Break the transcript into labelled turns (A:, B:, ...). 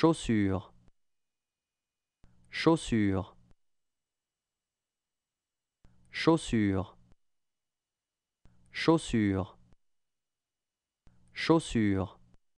A: Chaussures. Chaussures. Chaussures. Chaussures. Chaussures.